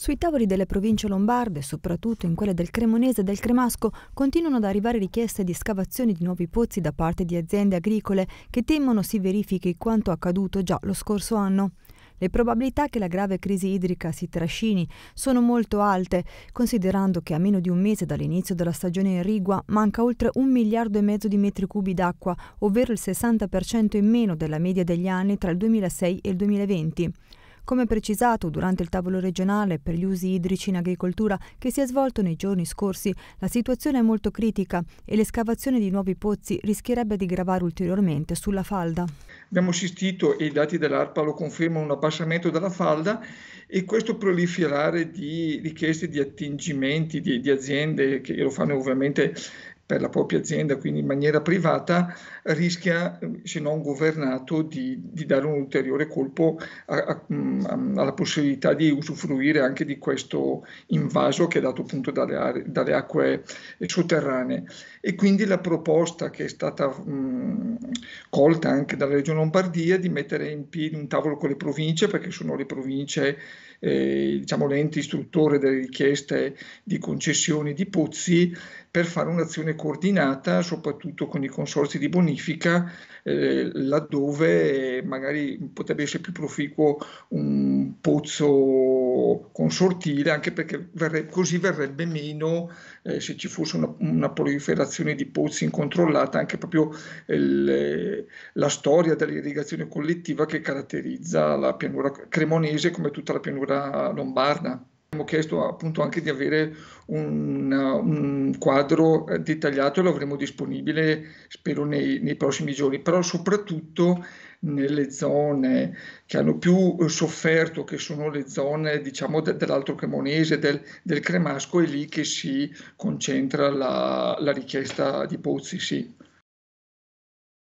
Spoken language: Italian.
Sui tavoli delle province lombarde, soprattutto in quelle del Cremonese e del Cremasco, continuano ad arrivare richieste di scavazione di nuovi pozzi da parte di aziende agricole che temono si verifichi quanto accaduto già lo scorso anno. Le probabilità che la grave crisi idrica si trascini sono molto alte, considerando che a meno di un mese dall'inizio della stagione in Rigua manca oltre un miliardo e mezzo di metri cubi d'acqua, ovvero il 60% in meno della media degli anni tra il 2006 e il 2020. Come precisato durante il tavolo regionale per gli usi idrici in agricoltura che si è svolto nei giorni scorsi, la situazione è molto critica e l'escavazione di nuovi pozzi rischierebbe di gravare ulteriormente sulla falda. Abbiamo assistito, e i dati dell'ARPA lo confermano, un abbassamento della falda e questo proliferare di richieste di attingimenti di, di aziende che lo fanno ovviamente per la propria azienda, quindi in maniera privata, rischia, eh, se non governato, di, di dare un ulteriore colpo a, a, mm, a, alla possibilità di usufruire anche di questo invaso che è dato appunto dalle, aree, dalle acque eh, sotterranee. E quindi la proposta che è stata mh, mm, colta anche dalla Regione Lombardia, di mettere in piedi un tavolo con le province, perché sono le province eh, diciamo, l'ente istruttore delle richieste di concessioni di pozzi per fare un'azione coordinata soprattutto con i consorzi di bonifica eh, laddove magari potrebbe essere più proficuo un pozzo più consortile, anche perché verrebbe, così verrebbe meno eh, se ci fosse una, una, proliferazione di pozzi incontrollata, anche proprio il, eh, la storia dell'irrigazione collettiva che caratterizza la pianura cremonese come tutta la pianura lombarda abbiamo chiesto appunto anche di avere un, uh, un quadro eh, dettagliato e lo avremo disponibile spero nei, nei, prossimi giorni, però soprattutto nelle zone che hanno più eh, sofferto, che sono le zone diciamo de, dell'Alto Cremonese, del, del, Cremasco, è lì che si concentra la, la richiesta di pozzi, sì.